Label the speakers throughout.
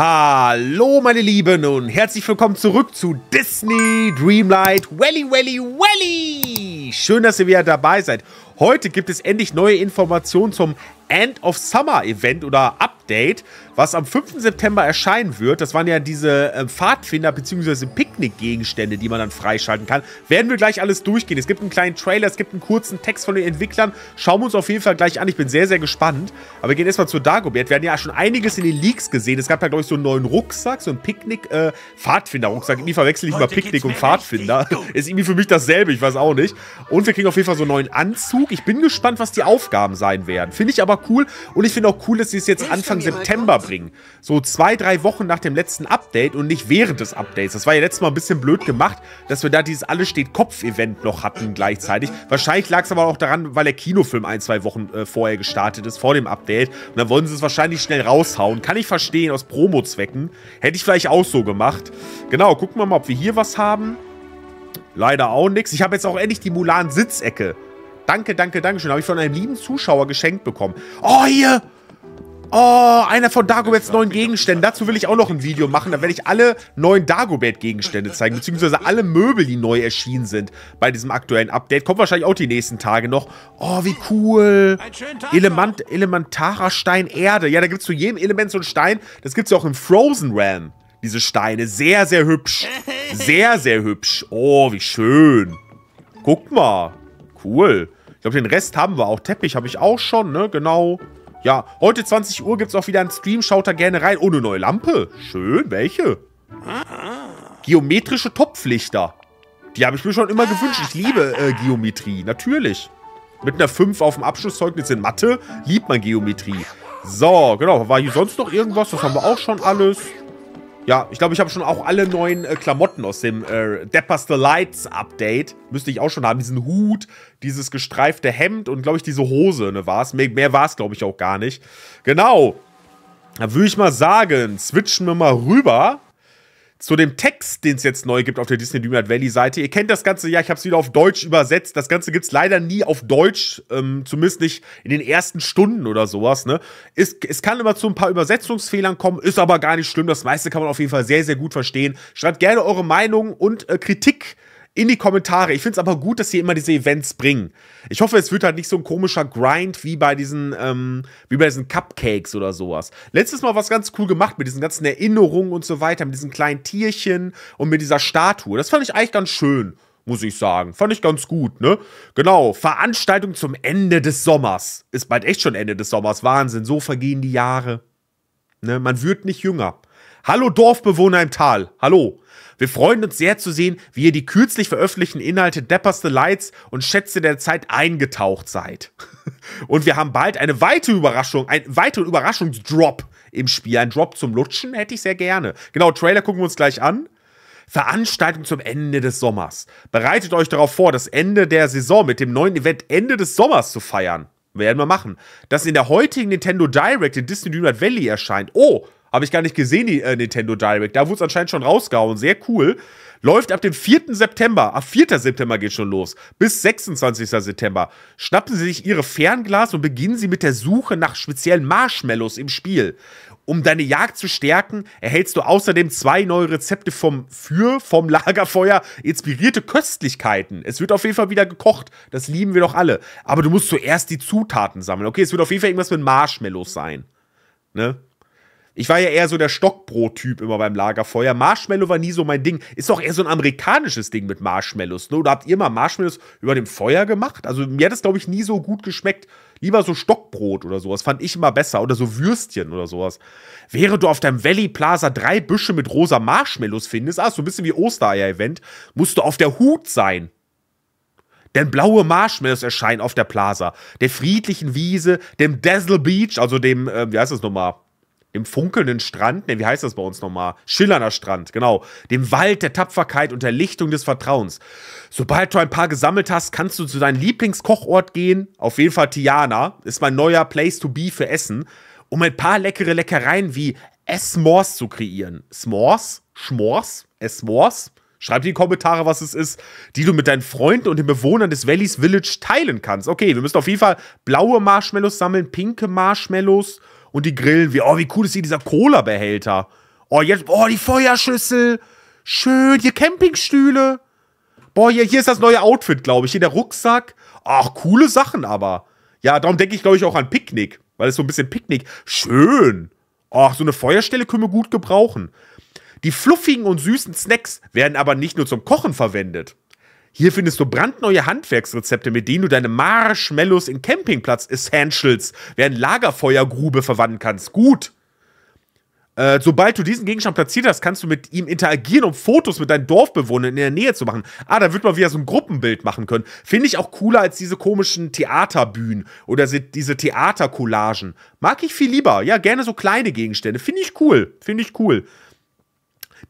Speaker 1: Hallo meine Lieben und herzlich willkommen zurück zu Disney Dreamlight Welly Welly Welly. Schön, dass ihr wieder dabei seid. Heute gibt es endlich neue Informationen zum End of Summer Event oder Update, was am 5. September erscheinen wird. Das waren ja diese äh, Pfadfinder bzw. Picknickgegenstände, die man dann freischalten kann. Werden wir gleich alles durchgehen. Es gibt einen kleinen Trailer, es gibt einen kurzen Text von den Entwicklern. Schauen wir uns auf jeden Fall gleich an. Ich bin sehr, sehr gespannt. Aber wir gehen erstmal zu Dagobert. Wir haben ja schon einiges in den Leaks gesehen. Es gab ja, glaube ich, so einen neuen Rucksack, so einen Picknick-Pfadfinder-Rucksack. Äh, irgendwie verwechsel ich mal Picknick und Pfadfinder. Ist irgendwie für mich dasselbe, ich weiß auch nicht. Und wir kriegen auf jeden Fall so einen neuen Anzug genug. Ich bin gespannt, was die Aufgaben sein werden. Finde ich aber cool. Und ich finde auch cool, dass sie es jetzt Anfang September bringen. So zwei, drei Wochen nach dem letzten Update und nicht während des Updates. Das war ja letztes Mal ein bisschen blöd gemacht, dass wir da dieses Alles steht Kopf-Event noch hatten gleichzeitig. Wahrscheinlich lag es aber auch daran, weil der Kinofilm ein, zwei Wochen äh, vorher gestartet ist, vor dem Update. Und dann wollen sie es wahrscheinlich schnell raushauen. Kann ich verstehen, aus Promo-Zwecken. Hätte ich vielleicht auch so gemacht. Genau, gucken wir mal, ob wir hier was haben. Leider auch nichts. Ich habe jetzt auch endlich die Mulan-Sitzecke Danke, danke, danke schön. Habe ich von einem lieben Zuschauer geschenkt bekommen. Oh, hier! Oh, einer von Dagobets neuen Gegenständen. Dazu will ich auch noch ein Video machen. Da werde ich alle neuen Dagobert-Gegenstände zeigen, beziehungsweise alle Möbel, die neu erschienen sind bei diesem aktuellen Update. Kommt wahrscheinlich auch die nächsten Tage noch. Oh, wie cool. Element, elementarer Stein Erde. Ja, da gibt es zu jedem Element so einen Stein. Das gibt es ja auch im Frozen Realm, diese Steine. Sehr, sehr hübsch. Sehr, sehr hübsch. Oh, wie schön. Guck mal. Cool. Cool. Ich glaube, den Rest haben wir auch. Teppich habe ich auch schon, ne? Genau. Ja, heute 20 Uhr gibt es auch wieder einen Stream. Schaut da gerne rein. Oh, eine neue Lampe. Schön, welche? Geometrische Topflichter. Die habe ich mir schon immer gewünscht. Ich liebe äh, Geometrie, natürlich. Mit einer 5 auf dem Abschlusszeugnis in Mathe liebt man Geometrie. So, genau. War hier sonst noch irgendwas? Das haben wir auch schon alles. Ja, ich glaube, ich habe schon auch alle neuen äh, Klamotten aus dem äh, the Lights Update. Müsste ich auch schon haben. Diesen Hut, dieses gestreifte Hemd und, glaube ich, diese Hose, ne, war's. Mehr, mehr es, glaube ich, auch gar nicht. Genau. Da würde ich mal sagen, switchen wir mal rüber zu dem Text, den es jetzt neu gibt auf der Disney Dreamlight Valley Seite. Ihr kennt das Ganze ja, ich habe es wieder auf Deutsch übersetzt. Das Ganze gibt es leider nie auf Deutsch, ähm, zumindest nicht in den ersten Stunden oder sowas. Ne? Ist, es kann immer zu ein paar Übersetzungsfehlern kommen, ist aber gar nicht schlimm. Das meiste kann man auf jeden Fall sehr, sehr gut verstehen. Schreibt gerne eure Meinung und äh, Kritik in die Kommentare. Ich finde es aber gut, dass sie immer diese Events bringen. Ich hoffe, es wird halt nicht so ein komischer Grind wie bei diesen, ähm, wie bei diesen Cupcakes oder sowas. Letztes Mal war es ganz cool gemacht mit diesen ganzen Erinnerungen und so weiter, mit diesen kleinen Tierchen und mit dieser Statue. Das fand ich eigentlich ganz schön muss ich sagen. Fand ich ganz gut, ne? Genau, Veranstaltung zum Ende des Sommers. Ist bald echt schon Ende des Sommers. Wahnsinn, so vergehen die Jahre. Ne? Man wird nicht jünger. Hallo Dorfbewohner im Tal. Hallo. Wir freuen uns sehr zu sehen, wie ihr die kürzlich veröffentlichten Inhalte Depperste Lights und Schätze der Zeit eingetaucht seid. Und wir haben bald eine weitere Überraschung, einen weiteren Überraschungsdrop im Spiel. Ein Drop zum Lutschen hätte ich sehr gerne. Genau, Trailer gucken wir uns gleich an. Veranstaltung zum Ende des Sommers. Bereitet euch darauf vor, das Ende der Saison mit dem neuen Event Ende des Sommers zu feiern. Werden wir machen. Das in der heutigen Nintendo Direct in Disney Dreamlight Valley erscheint. Oh, habe ich gar nicht gesehen, die äh, Nintendo Direct. Da wurde es anscheinend schon rausgehauen. Sehr cool. Läuft ab dem 4. September. Ab ah, 4. September geht schon los. Bis 26. September. Schnappen Sie sich Ihre Fernglas und beginnen Sie mit der Suche nach speziellen Marshmallows im Spiel. Um deine Jagd zu stärken, erhältst du außerdem zwei neue Rezepte vom für vom Lagerfeuer inspirierte Köstlichkeiten. Es wird auf jeden Fall wieder gekocht, das lieben wir doch alle. Aber du musst zuerst die Zutaten sammeln. Okay, es wird auf jeden Fall irgendwas mit Marshmallows sein. Ne? Ich war ja eher so der Stockbrot-Typ immer beim Lagerfeuer. Marshmallow war nie so mein Ding. Ist doch eher so ein amerikanisches Ding mit Marshmallows, ne? Oder habt ihr mal Marshmallows über dem Feuer gemacht? Also mir hat das, glaube ich, nie so gut geschmeckt. Lieber so Stockbrot oder sowas fand ich immer besser. Oder so Würstchen oder sowas. Während du auf deinem Valley Plaza drei Büsche mit rosa Marshmallows findest, ah, so ein bisschen wie Ostereier-Event, musst du auf der Hut sein. Denn blaue Marshmallows erscheinen auf der Plaza, der friedlichen Wiese, dem Dazzle Beach, also dem, äh, wie heißt das nochmal? im funkelnden Strand, ne, wie heißt das bei uns nochmal? Schillernder Strand, genau. Dem Wald der Tapferkeit und der Lichtung des Vertrauens. Sobald du ein paar gesammelt hast, kannst du zu deinem Lieblingskochort gehen. Auf jeden Fall Tiana, ist mein neuer Place to be für Essen. Um ein paar leckere Leckereien wie S'mores zu kreieren. S'mores? Schmors? S'mores? Schreib in die Kommentare, was es ist, die du mit deinen Freunden und den Bewohnern des Valleys Village teilen kannst. Okay, wir müssen auf jeden Fall blaue Marshmallows sammeln, pinke Marshmallows und die grillen wir. Oh, wie cool ist hier dieser Cola-Behälter. Oh, jetzt, oh, die Feuerschüssel. Schön, hier Campingstühle. Boah, hier, hier ist das neue Outfit, glaube ich. Hier der Rucksack. Ach, coole Sachen aber. Ja, darum denke ich, glaube ich, auch an Picknick. Weil es so ein bisschen Picknick. Schön. Ach, so eine Feuerstelle können wir gut gebrauchen. Die fluffigen und süßen Snacks werden aber nicht nur zum Kochen verwendet. Hier findest du brandneue Handwerksrezepte, mit denen du deine Marshmallows in Campingplatz-Essentials während Lagerfeuergrube verwandeln kannst. Gut. Äh, sobald du diesen Gegenstand platziert hast, kannst du mit ihm interagieren, um Fotos mit deinen Dorfbewohnern in der Nähe zu machen. Ah, da wird man wieder so ein Gruppenbild machen können. Finde ich auch cooler als diese komischen Theaterbühnen oder diese Theatercollagen. Mag ich viel lieber. Ja, gerne so kleine Gegenstände. Finde ich cool. Finde ich cool.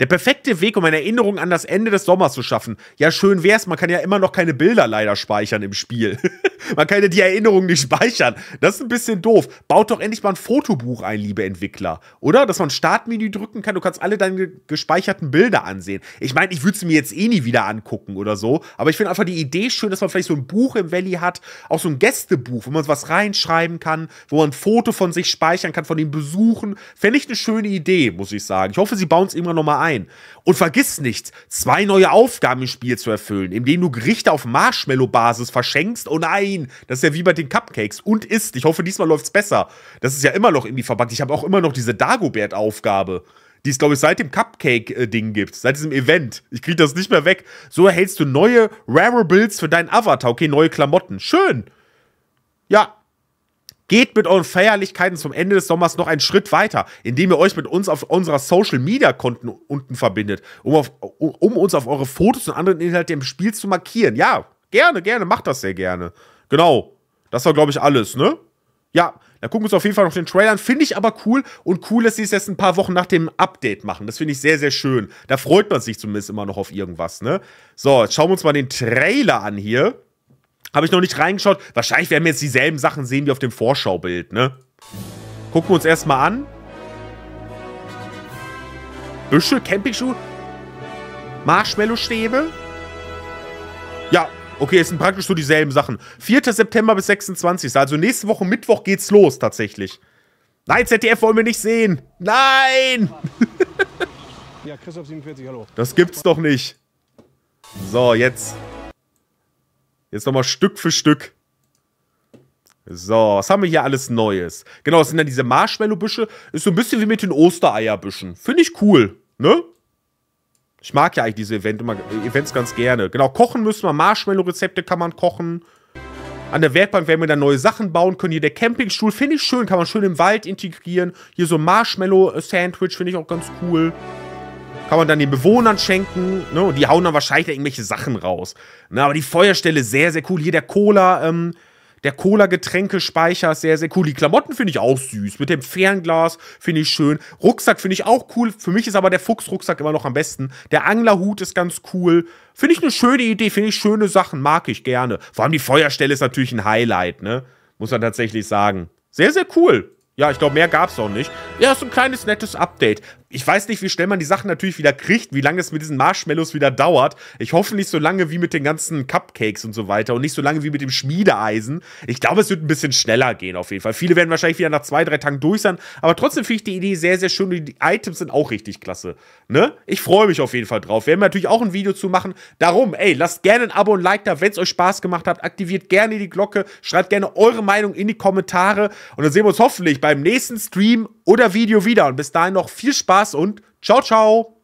Speaker 1: Der perfekte Weg, um eine Erinnerung an das Ende des Sommers zu schaffen. Ja, schön wär's, man kann ja immer noch keine Bilder leider speichern im Spiel. man kann ja die Erinnerung nicht speichern. Das ist ein bisschen doof. Baut doch endlich mal ein Fotobuch ein, liebe Entwickler. Oder? Dass man Startmenü drücken kann, du kannst alle deine gespeicherten Bilder ansehen. Ich meine, ich würde sie mir jetzt eh nie wieder angucken oder so, aber ich finde einfach die Idee schön, dass man vielleicht so ein Buch im Valley hat, auch so ein Gästebuch, wo man was reinschreiben kann, wo man ein Foto von sich speichern kann, von den Besuchen. Fände ich eine schöne Idee, muss ich sagen. Ich hoffe, sie bauen es irgendwann nochmal ein. Und vergiss nicht, zwei neue Aufgaben im Spiel zu erfüllen, indem du Gerichte auf Marshmallow-Basis verschenkst. Oh nein, das ist ja wie bei den Cupcakes. Und isst. Ich hoffe, diesmal läuft es besser. Das ist ja immer noch irgendwie verbuggt. Ich habe auch immer noch diese Dagobert-Aufgabe die es, glaube ich, seit dem Cupcake-Ding gibt, seit diesem Event. Ich kriege das nicht mehr weg. So erhältst du neue Rare-Builds für deinen Avatar. Okay, neue Klamotten. Schön. Ja, Geht mit euren Feierlichkeiten zum Ende des Sommers noch einen Schritt weiter, indem ihr euch mit uns auf unserer Social Media Konten unten verbindet, um, auf, um uns auf eure Fotos und anderen Inhalte im Spiel zu markieren. Ja, gerne, gerne, macht das sehr gerne. Genau. Das war, glaube ich, alles, ne? Ja, da gucken wir uns auf jeden Fall noch den Trailer an. Finde ich aber cool. Und cool, dass sie es jetzt ein paar Wochen nach dem Update machen. Das finde ich sehr, sehr schön. Da freut man sich zumindest immer noch auf irgendwas, ne? So, jetzt schauen wir uns mal den Trailer an hier. Habe ich noch nicht reingeschaut. Wahrscheinlich werden wir jetzt dieselben Sachen sehen wie auf dem Vorschaubild, ne? Gucken wir uns erstmal an. Büsche, Campingschuhe, Marshmallow-Stäbe. Ja, okay, es sind praktisch so dieselben Sachen. 4. September bis 26. Also nächste Woche Mittwoch geht's los tatsächlich. Nein, ZDF wollen wir nicht sehen. Nein! Ja, Christoph 47, hallo. Das gibt's doch nicht. So, jetzt. Jetzt nochmal Stück für Stück. So, was haben wir hier alles Neues? Genau, das sind dann diese Marshmallow-Büsche. Ist so ein bisschen wie mit den Ostereierbüschen. Finde ich cool, ne? Ich mag ja eigentlich diese Event immer, Events ganz gerne. Genau, kochen müssen wir. Marshmallow-Rezepte kann man kochen. An der Werkbank werden wir dann neue Sachen bauen können. Hier der Campingstuhl finde ich schön. Kann man schön im Wald integrieren. Hier so ein Marshmallow-Sandwich finde ich auch ganz cool kann man dann den Bewohnern schenken. Ne? Und die hauen dann wahrscheinlich da irgendwelche Sachen raus. Ne? Aber die Feuerstelle sehr, sehr cool. Hier der Cola, ähm, der Cola-Getränkespeicher ist sehr, sehr cool. Die Klamotten finde ich auch süß. Mit dem Fernglas finde ich schön. Rucksack finde ich auch cool. Für mich ist aber der Fuchsrucksack immer noch am besten. Der Anglerhut ist ganz cool. Finde ich eine schöne Idee. Finde ich schöne Sachen. Mag ich gerne. Vor allem die Feuerstelle ist natürlich ein Highlight, ne? Muss man tatsächlich sagen. Sehr, sehr cool. Ja, ich glaube, mehr gab es auch nicht. Ja, ist ein kleines, nettes Update ich weiß nicht, wie schnell man die Sachen natürlich wieder kriegt, wie lange es mit diesen Marshmallows wieder dauert. Ich hoffe nicht so lange wie mit den ganzen Cupcakes und so weiter und nicht so lange wie mit dem Schmiedeeisen. Ich glaube, es wird ein bisschen schneller gehen auf jeden Fall. Viele werden wahrscheinlich wieder nach zwei, drei Tagen durch sein, aber trotzdem finde ich die Idee sehr, sehr schön. und Die Items sind auch richtig klasse. Ne? Ich freue mich auf jeden Fall drauf. Wir werden natürlich auch ein Video zu machen. Darum, ey, lasst gerne ein Abo und ein Like da, wenn es euch Spaß gemacht hat. Aktiviert gerne die Glocke, schreibt gerne eure Meinung in die Kommentare und dann sehen wir uns hoffentlich beim nächsten Stream oder Video wieder. Und bis dahin noch viel Spaß Spaß und ciao, ciao!